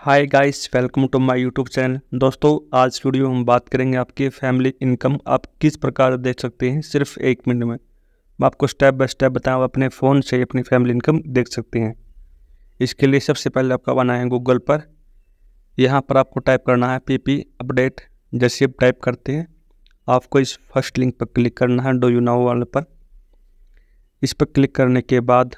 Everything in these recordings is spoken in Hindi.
hi guys welcome to my YouTube channel दोस्तों आज वीडियो हम बात करेंगे आपकी फैमिली इनकम आप किस प्रकार देख सकते हैं सिर्फ एक मिनट में मैं आपको स्टेप बाय स्टेप बताऊँ अपने फ़ोन से अपनी फैमिली इनकम देख सकते हैं इसके लिए सबसे पहले आपका बना है गूगल पर यहाँ पर आपको टाइप करना है पी पी अपडेट जैसे आप टाइप करते हैं आपको इस फर्स्ट लिंक पर क्लिक करना है डो यू नाउ वाले पर इस पर क्लिक करने के बाद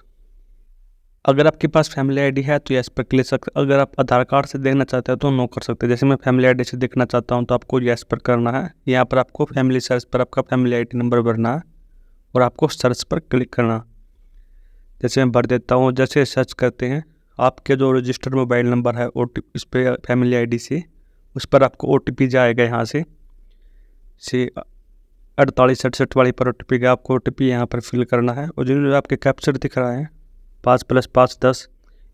अगर आपके पास फैमिली आईडी है तो यस पर क्लिक सकते अगर आप आधार कार्ड से देखना चाहते हैं तो नो कर सकते हैं जैसे मैं फैमिली आईडी से देखना चाहता हूँ तो आपको यस पर करना है यहाँ पर आपको फैमिली सर्च पर आपका फैमिली आईडी नंबर भरना है और आपको सर्च पर क्लिक करना जैसे मैं भर देता हूँ जैसे सर्च करते हैं आपके जो रजिस्टर्ड मोबाइल नंबर है ओ इस पर फैमिली डी से उस पर आपको ओ टी पी जाएगा यहाँ से से अड़तालीस अड़सठ वाली पर ओ टी पी का आपको ओ टी पी यहाँ पर फिल करना है और जो आपके कैप्चर दिख रहा है पाँच प्लस पाँच दस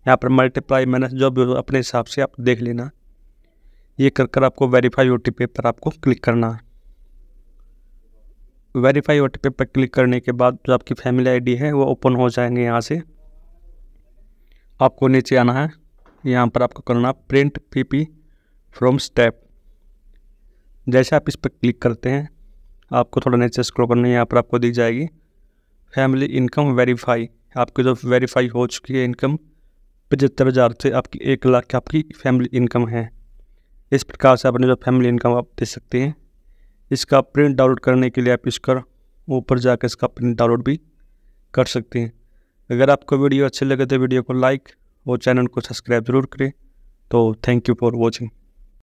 यहाँ पर मल्टीप्लाई माइनस जो भी अपने हिसाब से आप देख लेना ये कर कर आपको वेरीफाई ओ पर आपको क्लिक करना है वेरीफाई ओ पर क्लिक करने के बाद जो आपकी फैमिली आईडी है वो ओपन हो जाएंगे यहाँ से आपको नीचे आना है यहाँ पर आपको करना प्रिंट पीपी फ्रॉम स्टेप जैसे आप इस पर क्लिक करते हैं आपको थोड़ा नीचे स्क्रॉल करना है यहाँ पर आपको दिख जाएगी फैमिली इनकम वेरीफाई आपकी जो वेरीफाई हो चुकी है इनकम पचहत्तर हज़ार से आपकी एक लाख की आपकी फैमिली इनकम है इस प्रकार से अपने जो फैमिली इनकम आप दे सकते हैं इसका प्रिंट डाउनलोड करने के लिए आप इसका ऊपर जाकर इसका प्रिंट डाउनलोड भी कर सकते हैं अगर आपको वीडियो अच्छी लगे तो वीडियो को लाइक और चैनल को सब्सक्राइब ज़रूर करें तो थैंक यू फॉर वॉचिंग